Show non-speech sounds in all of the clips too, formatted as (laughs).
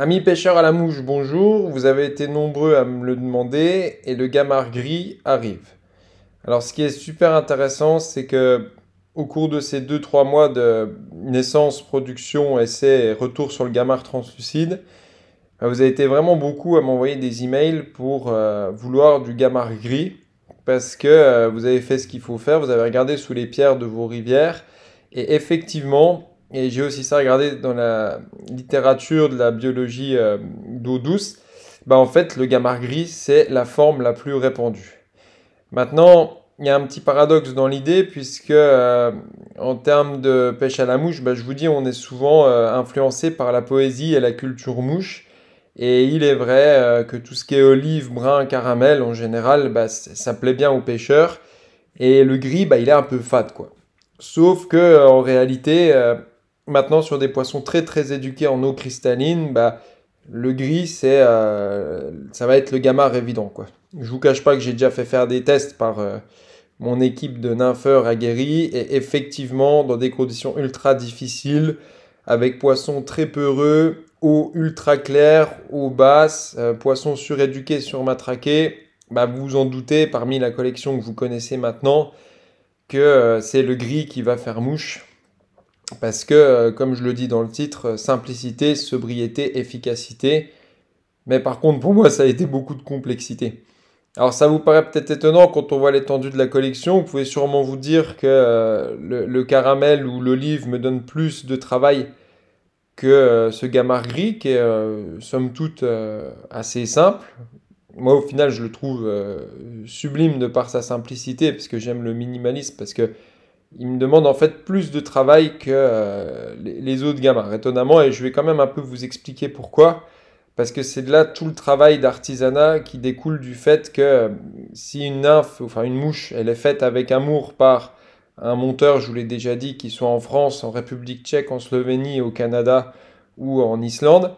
Amis pêcheurs à la mouche, bonjour. Vous avez été nombreux à me le demander et le gamard gris arrive. Alors ce qui est super intéressant, c'est que au cours de ces 2-3 mois de naissance, production, essai et retour sur le gamard translucide, euh, vous avez été vraiment beaucoup à m'envoyer des emails pour euh, vouloir du gamard gris parce que euh, vous avez fait ce qu'il faut faire, vous avez regardé sous les pierres de vos rivières et effectivement, et j'ai aussi ça regardé dans la littérature de la biologie euh, d'eau douce. Bah, en fait, le gamard gris, c'est la forme la plus répandue. Maintenant, il y a un petit paradoxe dans l'idée, puisque euh, en termes de pêche à la mouche, bah, je vous dis, on est souvent euh, influencé par la poésie et la culture mouche. Et il est vrai que tout ce qui est olive, brun, caramel, en général, bah, ça plaît bien aux pêcheurs. Et le gris, bah, il est un peu fade, quoi. Sauf que en réalité, Maintenant, sur des poissons très très éduqués en eau cristalline, bah, le gris, c'est, euh, ça va être le gamma évident. Quoi. Je vous cache pas que j'ai déjà fait faire des tests par euh, mon équipe de nympheurs aguerris, et effectivement, dans des conditions ultra difficiles, avec poissons très peureux, eau ultra claire, eau basse, euh, poissons suréduqués, surmatraqués, bah, vous en doutez, parmi la collection que vous connaissez maintenant, que c'est le gris qui va faire mouche parce que, euh, comme je le dis dans le titre, euh, simplicité, sobriété, efficacité. Mais par contre, pour moi, ça a été beaucoup de complexité. Alors ça vous paraît peut-être étonnant quand on voit l'étendue de la collection. Vous pouvez sûrement vous dire que euh, le, caramel ou l'olive me donne plus de travail que ce gamard gris qui est somme toute assez simple. Moi au final je le trouve sublime de par sa simplicité parce que j'aime le minimalisme parce que il me demande en fait plus de travail que euh, les autres gamins, étonnamment, et je vais quand même un peu vous expliquer pourquoi. Parce que c'est là tout le travail d'artisanat qui découle du fait que euh, si une nymphe, enfin une mouche, elle est faite avec amour par un monteur, je vous l'ai déjà dit, qui soit en France, en République tchèque, en Slovénie, au Canada ou en Islande,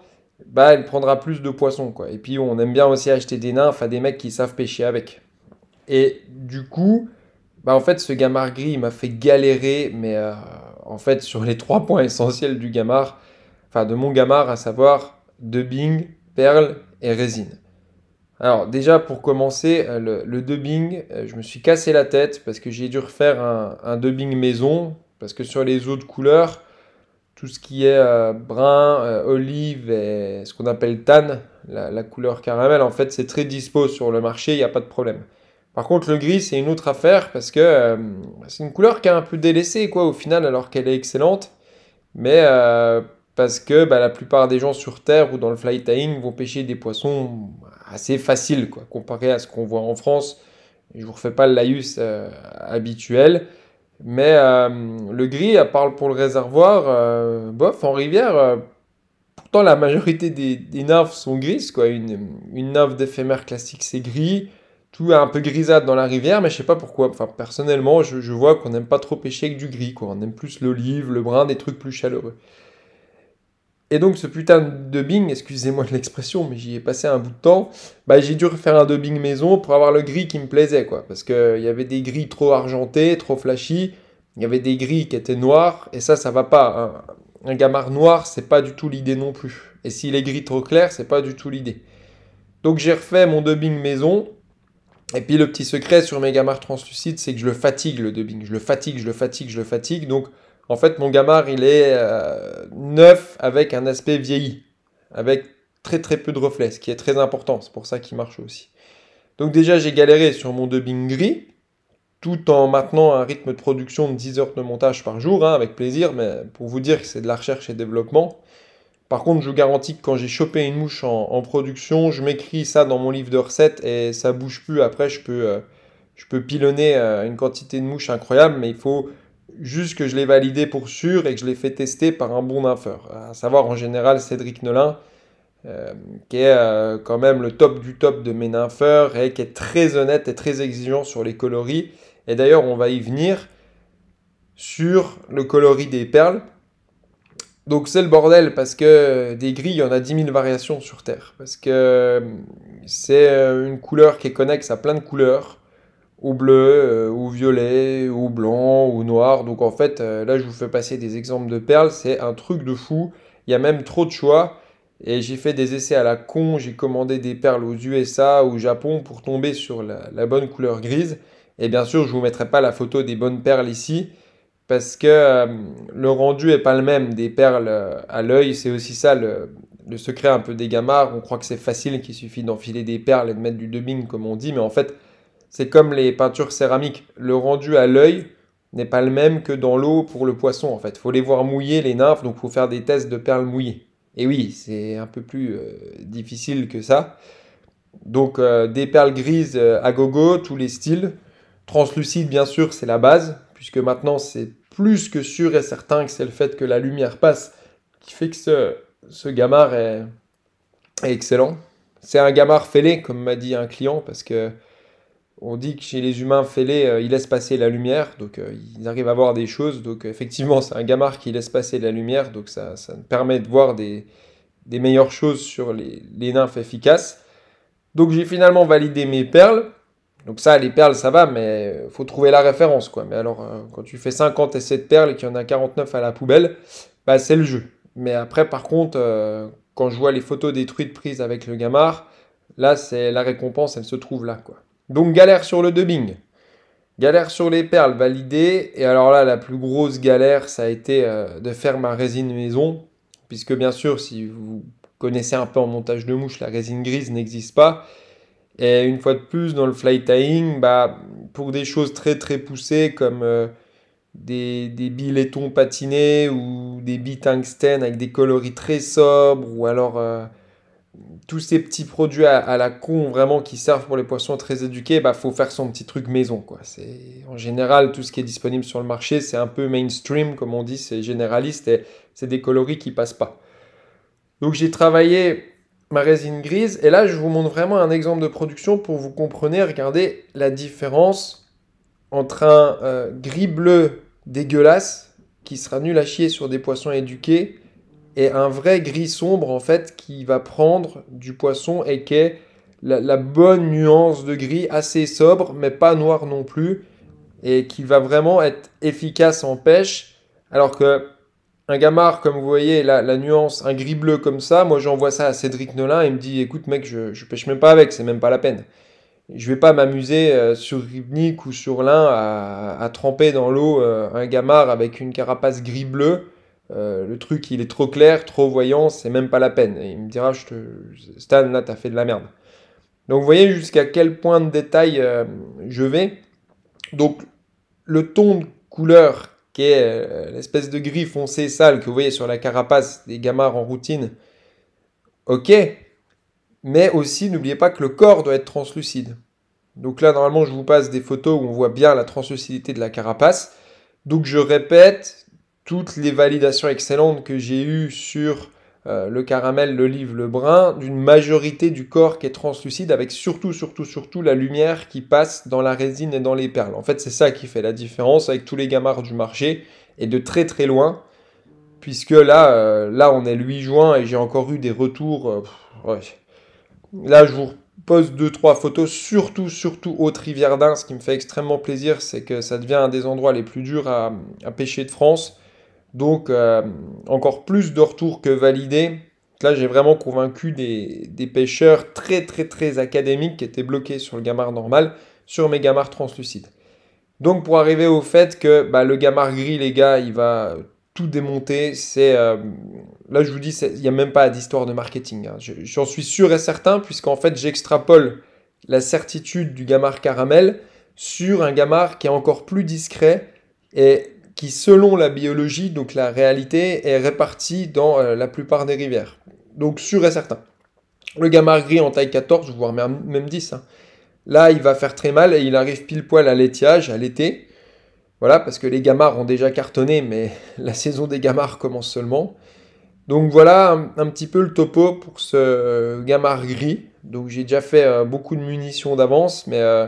bah elle prendra plus de poissons. Quoi. Et puis on aime bien aussi acheter des nymphes à des mecs qui savent pêcher avec. Et du coup, bah, en fait, ce gamard gris, m'a fait galérer, mais euh, en fait, sur les trois points essentiels du gamard, enfin de mon gamard, à savoir dubbing, perle et résine. Alors déjà, pour commencer, euh, le, dubbing, euh, je me suis cassé la tête parce que j'ai dû refaire un, dubbing maison, parce que sur les autres couleurs, tout ce qui est brun, olive et ce qu'on appelle tan, la, la couleur caramel, en fait, c'est très dispo sur le marché, il n'y a pas de problème. Par contre, le gris, c'est une autre affaire parce que euh, c'est une couleur qui a un peu délaissée, quoi, au final, alors qu'elle est excellente. Mais euh, parce que bah, la plupart des gens sur Terre ou dans le fly tying vont pêcher des poissons assez faciles, quoi, comparé à ce qu'on voit en France. Je vous refais pas le laïus euh, habituel. Mais le gris, à part pour le réservoir, bof, en rivière, pourtant la majorité des, des nymphes sont grises. Quoi. Une, une nymphe d'éphémère classique, c'est gris un peu grisâtre dans la rivière, mais je sais pas pourquoi. Enfin, personnellement, je, vois qu'on n'aime pas trop pêcher avec du gris, quoi. On aime plus l'olive, le brun, des trucs plus chaleureux. Et donc, ce putain de dubbing, excusez-moi de l'expression, mais j'y ai passé un bout de temps, bah, j'ai dû refaire un dubbing maison pour avoir le gris qui me plaisait, quoi. Parce qu'il y avait des gris trop argentés, trop flashy, il y avait des gris qui étaient noirs, et ça, ça va pas. Un gamard noir, c'est pas du tout l'idée non plus. Et s'il est gris trop clair, c'est pas du tout l'idée. Donc j'ai refait mon dubbing maison, et puis le petit secret sur mes gamards translucides, c'est que je le fatigue le dubbing. Je le fatigue, je le fatigue, je le fatigue. Donc en fait, mon gamard, il est euh, neuf avec un aspect vieilli, avec très très peu de reflets, ce qui est très important. C'est pour ça qu'il marche aussi. Donc déjà, j'ai galéré sur mon dubbing gris, tout en maintenant un rythme de production de 10 heures de montage par jour, hein, avec plaisir, mais pour vous dire que c'est de la recherche et développement. Par contre, je garantis que quand j'ai chopé une mouche en, production, je m'écris ça dans mon livre de recettes et ça bouge plus. Après, je peux, euh, je peux pilonner euh, une quantité de mouches incroyable, mais il faut juste que je l'ai validé pour sûr et que je l'ai fait tester par un bon nympheur. À savoir, en général, Cédric Nolin, euh, qui est quand même le top du top de mes nympheurs et qui est très honnête et très exigeant sur les coloris. Et d'ailleurs, on va y venir sur le coloris des perles donc c'est le bordel parce que des gris, il y en a 10 000 variations sur Terre. Parce que euh, c'est euh, une couleur qui est connexe à plein de couleurs, ou bleu, euh, ou violet, ou blanc, ou noir. Donc en fait, là je vous fais passer des exemples de perles, c'est un truc de fou. Il y a même trop de choix. Et j'ai fait des essais à la con, j'ai commandé des perles aux USA, au Japon pour tomber sur la, la bonne couleur grise. Et bien sûr, je ne vous mettrai pas la photo des bonnes perles ici parce que euh, le rendu est pas le même des perles euh, à l'œil. C'est aussi ça le, secret un peu des gamards. On croit que c'est facile, qu'il suffit d'enfiler des perles et de mettre du dubbing, comme on dit, mais en fait, c'est comme les peintures céramiques. Le rendu à l'œil n'est pas le même que dans l'eau pour le poisson, en fait. Faut les voir mouiller, les nymphes, donc faut faire des tests de perles mouillées. Et oui, c'est un peu plus euh, difficile que ça. Donc des perles grises à gogo, tous les styles. Translucide, bien sûr, c'est la base, puisque maintenant c'est plus que sûr et certain que c'est le fait que la lumière passe qui fait que ce, ce gamard est, excellent. C'est un gamard fêlé, comme m'a dit un client, parce que on dit que chez les humains fêlés, euh, ils laissent passer la lumière, donc euh, ils arrivent à voir des choses. Donc effectivement, c'est un gamard qui laisse passer la lumière, donc ça, ça permet de voir des, meilleures choses sur les, les nymphes efficaces. Donc j'ai finalement validé mes perles. Donc ça, les perles, ça va, mais faut trouver la référence, quoi. Mais alors, euh, quand tu fais 50 essais de perles et qu'il y en a 49 à la poubelle, bah c'est le jeu. Mais après, par contre, euh, quand je vois les photos détruites prises avec le gamard, là, c'est la récompense, elle se trouve là, quoi. Donc galère sur le dubbing. Galère sur les perles validées. Et alors là, la plus grosse galère, ça a été euh, de faire ma résine maison. Puisque bien sûr, si vous connaissez un peu en montage de mouche, la résine grise n'existe pas. Et une fois de plus, dans le fly tying, bah, pour des choses très très poussées comme euh, des, des bilettons patinés ou des billets tungsten avec des coloris très sobres ou alors euh, tous ces petits produits à, la con vraiment qui servent pour les poissons très éduqués, bah faut faire son petit truc maison quoi. C'est en général tout ce qui est disponible sur le marché, c'est un peu mainstream comme on dit, c'est généraliste et c'est des coloris qui passent pas. Donc j'ai travaillé ma résine grise. Et là, je vous montre vraiment un exemple de production pour vous comprenez regardez la différence entre un euh, gris-bleu dégueulasse qui sera nul à chier sur des poissons éduqués et un vrai gris sombre en fait qui va prendre du poisson et qui est la bonne nuance de gris assez sobre mais pas noir non plus et qui va vraiment être efficace en pêche alors que un gamard, comme vous voyez, la, nuance, un gris-bleu comme ça, moi j'envoie ça à Cédric Nolin, il me dit écoute mec, je, je pêche même pas avec, c'est même pas la peine. Je vais pas m'amuser euh, sur Ribnik ou sur l'un à, tremper dans l'eau euh, un gamard avec une carapace gris-bleu. Euh, le truc, il est trop clair, trop voyant, c'est même pas la peine. il me dira je te... Stan, là, t'as fait de la merde. Donc vous voyez jusqu'à quel point de détail je vais. Donc le ton de couleur euh, l'espèce de gris foncé sale que vous voyez sur la carapace des gamards en routine. Ok, mais aussi n'oubliez pas que le corps doit être translucide. Donc là, normalement, je vous passe des photos où on voit bien la translucidité de la carapace. Donc je répète toutes les validations excellentes que j'ai eues sur euh, le caramel, l'olive, le brun, d'une majorité du corps qui est translucide, avec surtout, surtout, surtout la lumière qui passe dans la résine et dans les perles. En fait, c'est ça qui fait la différence avec tous les gamards du marché, et de très très loin, puisque là, euh, là on est le 8 juin, et j'ai encore eu des retours... Euh, là, je vous pose deux, trois photos, surtout, surtout au Triviardin, ce qui me fait extrêmement plaisir, c'est que ça devient un des endroits les plus durs à pêcher de France. Donc, euh, encore plus de retours que validés. Là, j'ai vraiment convaincu des, pêcheurs très, très, très académiques qui étaient bloqués sur le gamard normal, sur mes gamards translucides. Donc, pour arriver au fait que bah, le gamard gris, les gars, il va tout démonter, c'est. Euh, là, je vous dis, il n'y a même pas d'histoire de marketing. Hein. J'en suis sûr et certain, puisqu'en fait, j'extrapole la certitude du gamard caramel sur un gamard qui est encore plus discret et qui, selon la biologie, donc la réalité, est répartie dans euh, la plupart des rivières. Donc sûr et certain. Le gamard gris en taille 14, voire même 10. Hein. Là, il va faire très mal et il arrive pile poil à l'étiage, à l'été. Voilà, parce que les gamards ont déjà cartonné, mais (laughs) la saison des gamards commence seulement. Donc voilà un, petit peu le topo pour ce gamard gris. Donc j'ai déjà fait euh, beaucoup de munitions d'avance, mais euh,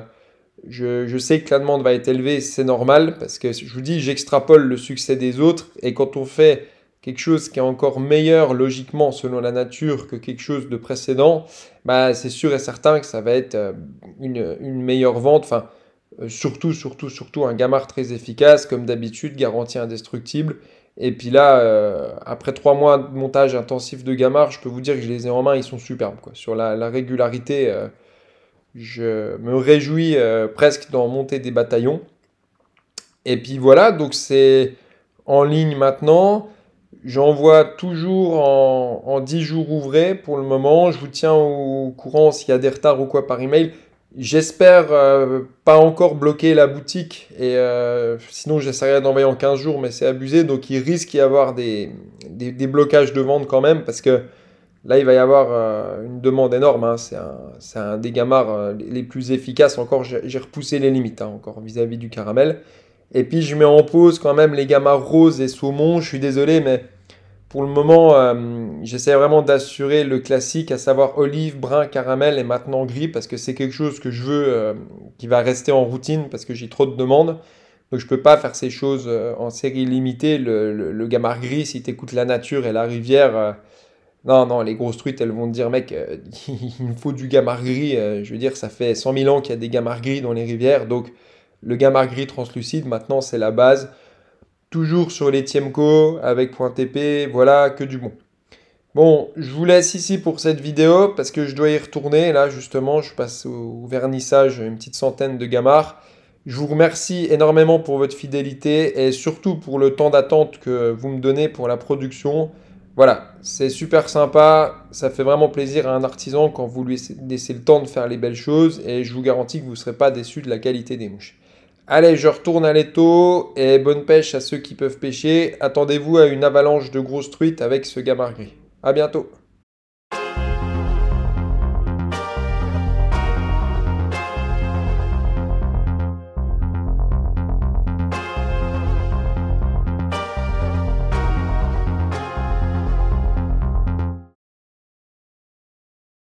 je, sais que la demande va être élevée, c'est normal, parce que je vous dis, j'extrapole le succès des autres, et quand on fait quelque chose qui est encore meilleur logiquement selon la nature que quelque chose de précédent, bah, c'est sûr et certain que ça va être euh, une, meilleure vente, enfin, euh, surtout, surtout, surtout un gamard très efficace, comme d'habitude, garantie indestructible. Et puis là, euh, après trois mois de montage intensif de gamard, je peux vous dire que je les ai en main, ils sont superbes. Quoi. Sur la, régularité, je me réjouis euh, presque d'en monter des bataillons. Et puis voilà, donc c'est en ligne maintenant. J'envoie toujours en, 10 jours ouvrés pour le moment. Je vous tiens au courant s'il y a des retards ou quoi par email. J'espère euh, pas encore bloquer la boutique. Et euh, sinon, j'essaierai d'envoyer en 15 jours, mais c'est abusé. Donc il risque d'y avoir des, des, blocages de vente quand même parce que Là, il va y avoir euh, une demande énorme. Hein. C'est un, des gamards euh, les plus efficaces. Encore, j'ai repoussé les limites hein, encore vis-à-vis du caramel. Et puis, je mets en pause quand même les gamards roses et saumon. Je suis désolé, mais pour le moment, euh, j'essaie vraiment d'assurer le classique, à savoir olive, brun, caramel et maintenant gris, parce que c'est quelque chose que je veux qui va rester en routine parce que j'ai trop de demandes. Donc je ne peux pas faire ces choses en série limitée. Le, le gamard gris, si tu écoutes la nature et la rivière, non, non, les grosses truites, elles vont te dire, mec, euh, (laughs) il me faut du gamard gris. Euh, je veux dire, ça fait 100 000 ans qu'il y a des gamards gris dans les rivières. Donc, le gamard gris translucide, maintenant, c'est la base. Toujours sur les Tiemco, avec point .tp, voilà, que du bon. Bon, je vous laisse ici pour cette vidéo, parce que je dois y retourner. Là, justement, je passe au vernissage une petite centaine de gamards. Je vous remercie énormément pour votre fidélité et surtout pour le temps d'attente que vous me donnez pour la production. Voilà, c'est super sympa, ça fait vraiment plaisir à un artisan quand vous lui laissez le temps de faire les belles choses et je vous garantis que vous ne serez pas déçu de la qualité des mouches. Allez, je retourne à l'étau et bonne pêche à ceux qui peuvent pêcher. Attendez-vous à une avalanche de grosses truites avec ce gamard gris. A bientôt